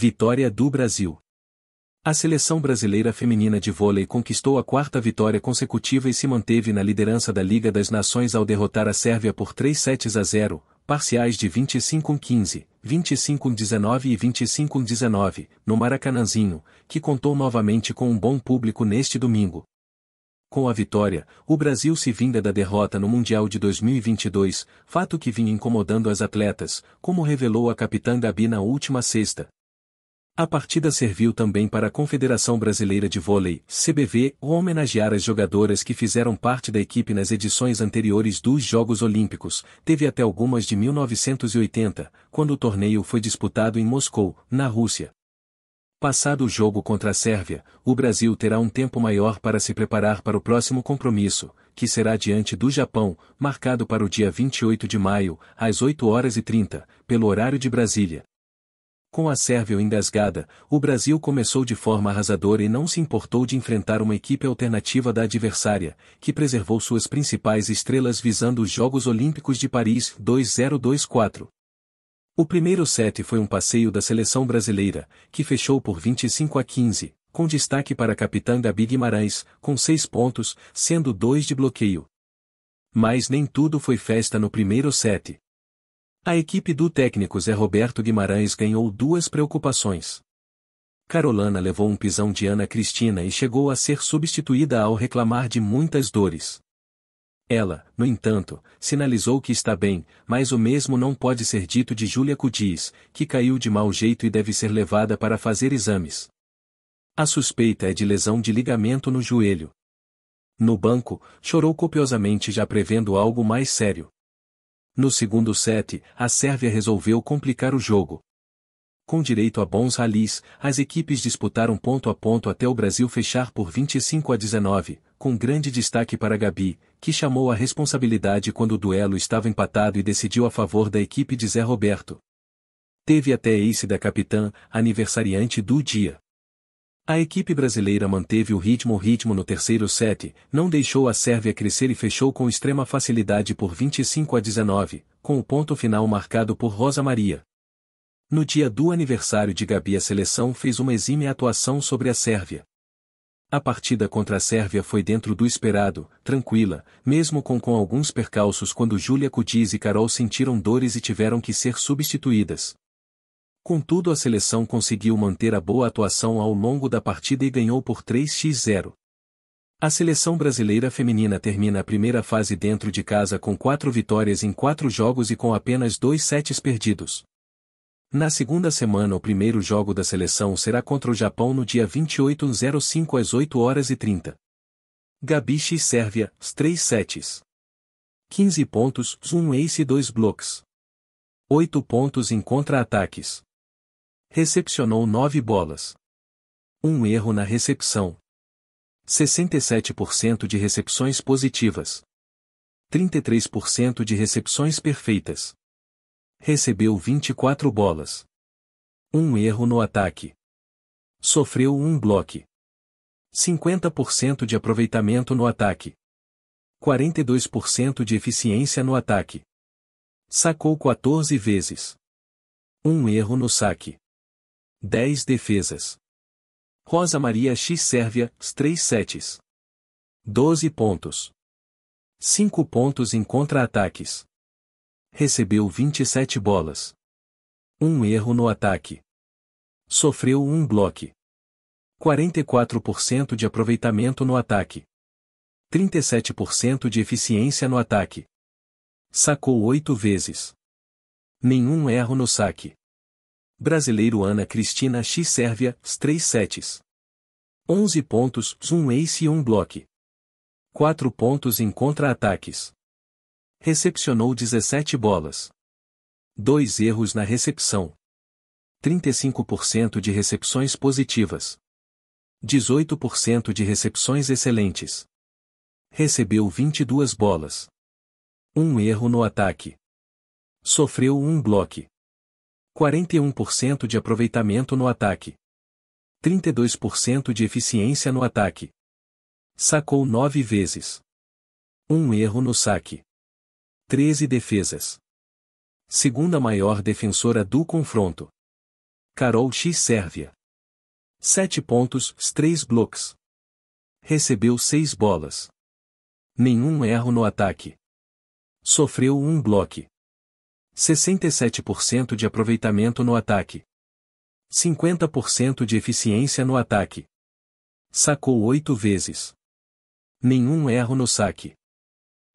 Vitória do Brasil. A seleção brasileira feminina de vôlei conquistou a quarta vitória consecutiva e se manteve na liderança da Liga das Nações ao derrotar a Sérvia por 3 sets a 0, parciais de 25-15, 25-19 e 25-19, no Maracanãzinho, que contou novamente com um bom público neste domingo. Com a vitória, o Brasil se vinga da derrota no Mundial de 2022, fato que vinha incomodando as atletas, como revelou a capitã Gabi na última sexta, a partida serviu também para a Confederação Brasileira de Vôlei, CBV, homenagear as jogadoras que fizeram parte da equipe nas edições anteriores dos Jogos Olímpicos, teve até algumas de 1980, quando o torneio foi disputado em Moscou, na Rússia. Passado o jogo contra a Sérvia, o Brasil terá um tempo maior para se preparar para o próximo compromisso, que será diante do Japão, marcado para o dia 28 de maio, às 8 horas e 30, pelo horário de Brasília, com a Sérvia engasgada, o Brasil começou de forma arrasadora e não se importou de enfrentar uma equipe alternativa da adversária, que preservou suas principais estrelas visando os Jogos Olímpicos de Paris 2024. O primeiro set foi um passeio da seleção brasileira, que fechou por 25 a 15, com destaque para a capitã Gabi Guimarães, com seis pontos, sendo dois de bloqueio. Mas nem tudo foi festa no primeiro set. A equipe do técnico Zé Roberto Guimarães ganhou duas preocupações. Carolana levou um pisão de Ana Cristina e chegou a ser substituída ao reclamar de muitas dores. Ela, no entanto, sinalizou que está bem, mas o mesmo não pode ser dito de Júlia Cudiz, que caiu de mau jeito e deve ser levada para fazer exames. A suspeita é de lesão de ligamento no joelho. No banco, chorou copiosamente já prevendo algo mais sério. No segundo set, a Sérvia resolveu complicar o jogo. Com direito a bons ralis, as equipes disputaram ponto a ponto até o Brasil fechar por 25 a 19, com grande destaque para Gabi, que chamou a responsabilidade quando o duelo estava empatado e decidiu a favor da equipe de Zé Roberto. Teve até ace da capitã, aniversariante do dia. A equipe brasileira manteve o ritmo ritmo no terceiro set, não deixou a Sérvia crescer e fechou com extrema facilidade por 25 a 19, com o ponto final marcado por Rosa Maria. No dia do aniversário de Gabi a seleção fez uma exímia atuação sobre a Sérvia. A partida contra a Sérvia foi dentro do esperado, tranquila, mesmo com com alguns percalços quando Júlia Cudiz e Carol sentiram dores e tiveram que ser substituídas. Contudo a seleção conseguiu manter a boa atuação ao longo da partida e ganhou por 3x0. A seleção brasileira feminina termina a primeira fase dentro de casa com quatro vitórias em quatro jogos e com apenas dois sets perdidos. Na segunda semana o primeiro jogo da seleção será contra o Japão no dia 28/05 às 8 horas e 30. Gabi e Sérvia, 3 sets. 15 pontos, 1 ace e 2 blocks, 8 pontos em contra-ataques. Recepcionou 9 bolas. Um erro na recepção. 67% de recepções positivas. 33% de recepções perfeitas. Recebeu 24 bolas. Um erro no ataque. Sofreu um bloque. 50% de aproveitamento no ataque. 42% de eficiência no ataque. Sacou 14 vezes. Um erro no saque. 10 defesas. Rosa Maria X Sérvia, 3 sets. 12 pontos. 5 pontos em contra-ataques. Recebeu 27 bolas. Um erro no ataque. Sofreu um bloque. 44% de aproveitamento no ataque. 37% de eficiência no ataque. Sacou 8 vezes. Nenhum erro no saque. Brasileiro Ana Cristina X Sérvia, 3 sets. 11 pontos, 1 ace e 1 bloque. 4 pontos em contra-ataques. Recepcionou 17 bolas. 2 erros na recepção. 35% de recepções positivas. 18% de recepções excelentes. Recebeu 22 bolas. Um erro no ataque. Sofreu um bloque. 41% de aproveitamento no ataque. 32% de eficiência no ataque. Sacou 9 vezes. Um erro no saque. 13 defesas. Segunda maior defensora do confronto. Carol X Sérvia. 7 pontos, 3 blocos. Recebeu 6 bolas. Nenhum erro no ataque. Sofreu um bloque. 67% de aproveitamento no ataque. 50% de eficiência no ataque. Sacou oito vezes. Nenhum erro no saque.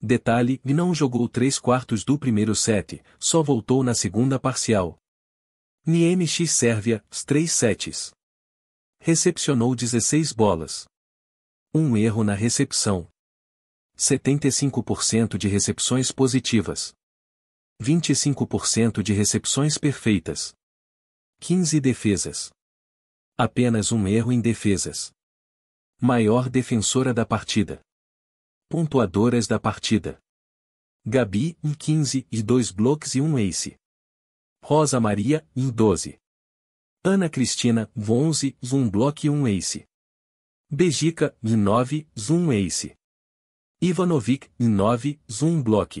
Detalhe, não jogou três quartos do primeiro set, só voltou na segunda parcial. NMX Sérvia, 3 sets. Recepcionou 16 bolas. Um erro na recepção. 75% de recepções positivas. 25% de recepções perfeitas. 15 defesas. Apenas um erro em defesas. Maior defensora da partida. Pontuadoras da partida. Gabi, em 15 e 2 blocos e 1 um ace. Rosa Maria, em 12. Ana Cristina, 11, um bloco e 1 um ace. Bejica, em 9, um ace. Ivanovic, em 9, um bloco.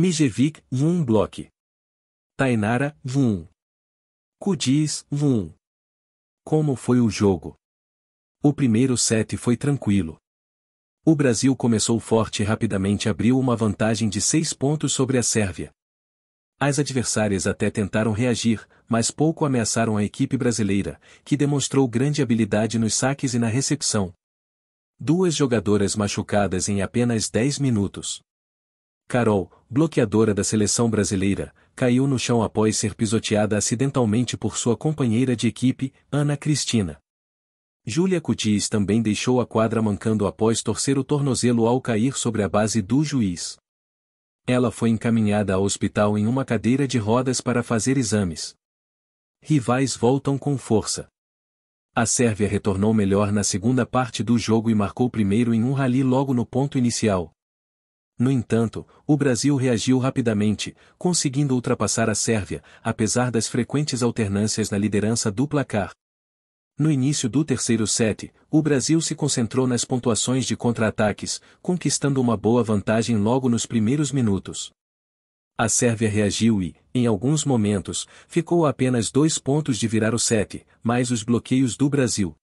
Mijevic, Vum Block. Tainara, Vum. Kudis, Vum. Como foi o jogo? O primeiro set foi tranquilo. O Brasil começou forte e rapidamente abriu uma vantagem de seis pontos sobre a Sérvia. As adversárias até tentaram reagir, mas pouco ameaçaram a equipe brasileira, que demonstrou grande habilidade nos saques e na recepção. Duas jogadoras machucadas em apenas 10 minutos. Carol, bloqueadora da seleção brasileira, caiu no chão após ser pisoteada acidentalmente por sua companheira de equipe, Ana Cristina. Júlia Cutis também deixou a quadra mancando após torcer o tornozelo ao cair sobre a base do juiz. Ela foi encaminhada ao hospital em uma cadeira de rodas para fazer exames. Rivais voltam com força. A Sérvia retornou melhor na segunda parte do jogo e marcou primeiro em um rally logo no ponto inicial, no entanto, o Brasil reagiu rapidamente, conseguindo ultrapassar a Sérvia, apesar das frequentes alternâncias na liderança do placar. No início do terceiro set, o Brasil se concentrou nas pontuações de contra-ataques, conquistando uma boa vantagem logo nos primeiros minutos. A Sérvia reagiu e, em alguns momentos, ficou a apenas dois pontos de virar o set, mais os bloqueios do Brasil.